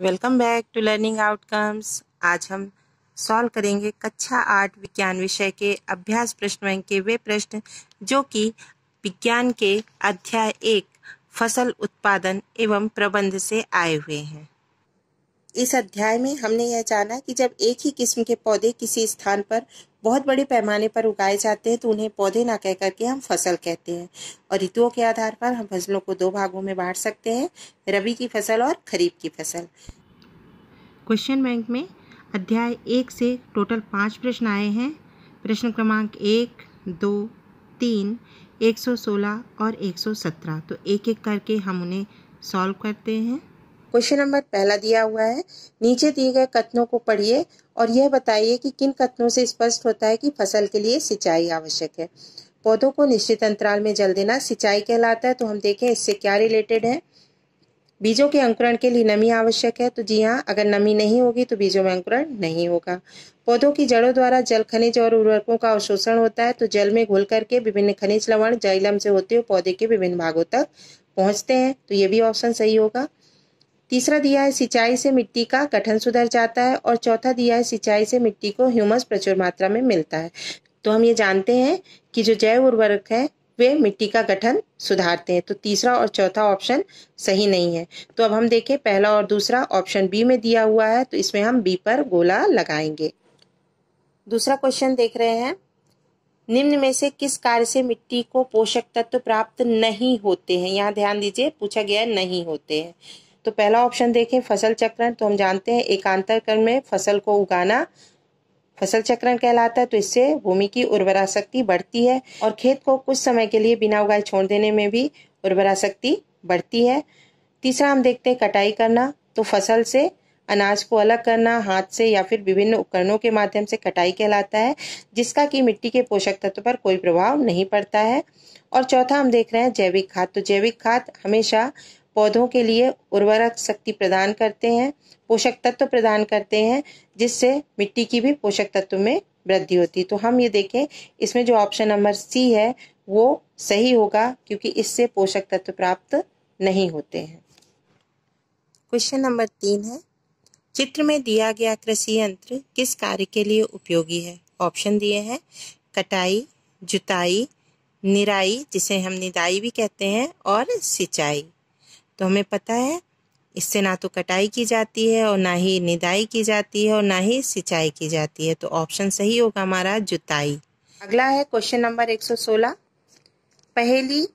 welcome back to learning outcomes आज हम solve करेंगे कक्षा आठ विज्ञान विषय के अभ्यास प्रश्न के वे प्रश्न जो कि विज्ञान के अध्याय एक फसल उत्पादन एवं प्रबंध से आए हुए हैं इस अध्याय में हमने यह जाना कि जब एक ही किस्म के पौधे किसी स्थान पर बहुत बड़े पैमाने पर उगाए जाते हैं तो उन्हें पौधे ना कह करके हम फसल कहते हैं और ऋतुओं के आधार पर हम फसलों को दो भागों में बांट सकते हैं रबी की फसल और खरीफ की फसल क्वेश्चन बैंक में अध्याय एक से टोटल पाँच प्रश्न आए हैं प्रश्न क्रमांक एक दो तीन एक सौ सोलह और एक सौ सत्रह तो एक एक करके हम उन्हें सॉल्व करते हैं क्वेश्चन नंबर पहला दिया हुआ है नीचे दिए गए कथनों को पढ़िए और यह बताइए कि किन कथनों से स्पष्ट होता है कि फसल के लिए सिंचाई आवश्यक है पौधों को निश्चित अंतराल में जल देना सिंचाई कहलाता है तो हम देखें इससे क्या रिलेटेड है बीजों के अंकुरण के लिए नमी आवश्यक है तो जी हाँ अगर नमी नहीं होगी तो बीजों में अंकुरण नहीं होगा पौधों की जड़ों द्वारा जल खनिज और उर्वरकों का अवशोषण होता है तो जल में घुल करके विभिन्न खनिज लवण जैलम से होते हुए पौधे के विभिन्न भागों तक पहुंचते हैं तो ये भी ऑप्शन सही होगा तीसरा दिया है सिंचाई से मिट्टी का गठन सुधर जाता है और चौथा दिया है सिंचाई से मिट्टी को ह्यूमस प्रचुर मात्रा में मिलता है तो हम ये जानते हैं कि जो जैव उर्वरक है वे मिट्टी का गठन सुधारते हैं तो तीसरा और चौथा ऑप्शन सही नहीं है तो अब हम देखें पहला और दूसरा ऑप्शन बी में दिया हुआ है तो इसमें हम बी पर गोला लगाएंगे दूसरा क्वेश्चन देख रहे हैं निम्न में से किस कार्य से मिट्टी को पोषक तत्व प्राप्त नहीं होते हैं यहाँ ध्यान दीजिए पूछा गया नहीं होते हैं तो पहला ऑप्शन देखें फसल चक्रण तो हम जानते हैं क्रम में फसल को उगाना फसल चक्रण कहलाता है तो इससे भूमि की उर्वरा शक्ति बढ़ती है और खेत को कुछ समय के लिए बिना उगाए छोड़ देने में भी उर्वरा शक्ति बढ़ती है तीसरा हम देखते हैं कटाई करना तो फसल से अनाज को अलग करना हाथ से या फिर विभिन्न उपकरणों के माध्यम से कटाई कहलाता है जिसका कि मिट्टी के पोषक तत्व पर कोई प्रभाव नहीं पड़ता है और चौथा हम देख रहे हैं जैविक खाद तो जैविक खाद हमेशा पौधों के लिए उर्वरक शक्ति प्रदान करते हैं पोषक तत्व प्रदान करते हैं जिससे मिट्टी की भी पोषक तत्व में वृद्धि होती है तो हम ये देखें इसमें जो ऑप्शन नंबर सी है वो सही होगा क्योंकि इससे पोषक तत्व प्राप्त नहीं होते हैं क्वेश्चन नंबर तीन है चित्र में दिया गया कृषि यंत्र किस कार्य के लिए उपयोगी है ऑप्शन दिए हैं कटाई जुताई निराई जिसे हम निदाई भी कहते हैं और सिंचाई तो हमें पता है इससे ना तो कटाई की जाती है और ना ही निदाई की जाती है और ना ही सिंचाई की जाती है तो ऑप्शन सही होगा हमारा जुताई अगला है क्वेश्चन नंबर 116 पहली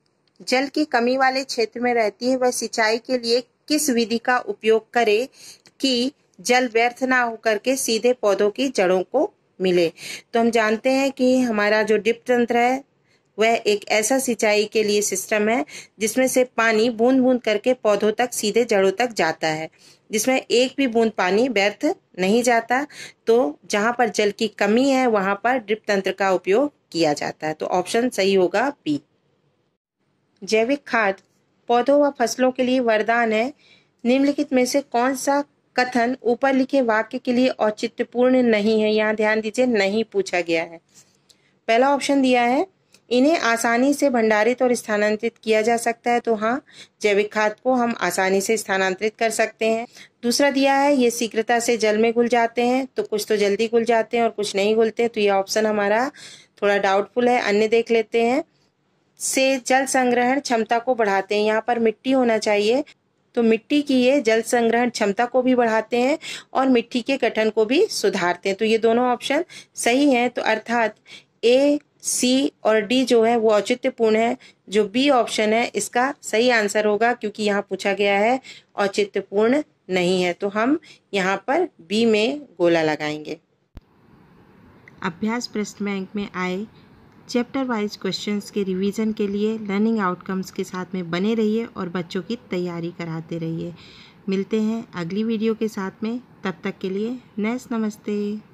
जल की कमी वाले क्षेत्र में रहती है वह सिंचाई के लिए किस विधि का उपयोग करे कि जल व्यर्थ ना होकर के सीधे पौधों की जड़ों को मिले तो हम जानते हैं कि हमारा जो डिप तंत्र है वह एक ऐसा सिंचाई के लिए सिस्टम है जिसमें से पानी बूंद बूंद करके पौधों तक सीधे जड़ों तक जाता है जिसमें एक भी बूंद पानी व्यर्थ नहीं जाता तो जहां पर जल की कमी है वहां पर ड्रिप तंत्र का उपयोग किया जाता है तो ऑप्शन सही होगा बी जैविक खाद पौधों व फसलों के लिए वरदान है निम्नलिखित में से कौन सा कथन ऊपर लिखे वाक्य के लिए औचित्यपूर्ण नहीं है यहाँ ध्यान दीजिए नहीं पूछा गया है पहला ऑप्शन दिया है इन्हें आसानी से भंडारित और स्थानांतरित किया जा सकता है तो हाँ जैविक खाद को हम आसानी से स्थानांतरित कर सकते हैं दूसरा दिया है ये शीघ्रता से जल में घुल जाते हैं तो कुछ तो जल्दी घुल जाते हैं और कुछ नहीं घुलते तो ये ऑप्शन हमारा थोड़ा डाउटफुल है अन्य देख लेते हैं से जल संग्रहण क्षमता को बढ़ाते हैं यहाँ पर मिट्टी होना चाहिए तो मिट्टी की ये जल संग्रहण क्षमता को भी बढ़ाते हैं और मिट्टी के गठन को भी सुधारते हैं तो ये दोनों ऑप्शन सही हैं तो अर्थात ए सी और डी जो है वो औचित्यपूर्ण है जो बी ऑप्शन है इसका सही आंसर होगा क्योंकि यहाँ पूछा गया है औचित्यपूर्ण नहीं है तो हम यहाँ पर बी में गोला लगाएंगे अभ्यास प्रश्न बैंक में आए चैप्टर वाइज क्वेश्चंस के रिवीजन के लिए लर्निंग आउटकम्स के साथ में बने रहिए और बच्चों की तैयारी कराते रहिए मिलते हैं अगली वीडियो के साथ में तब तक के लिए नेस नमस्ते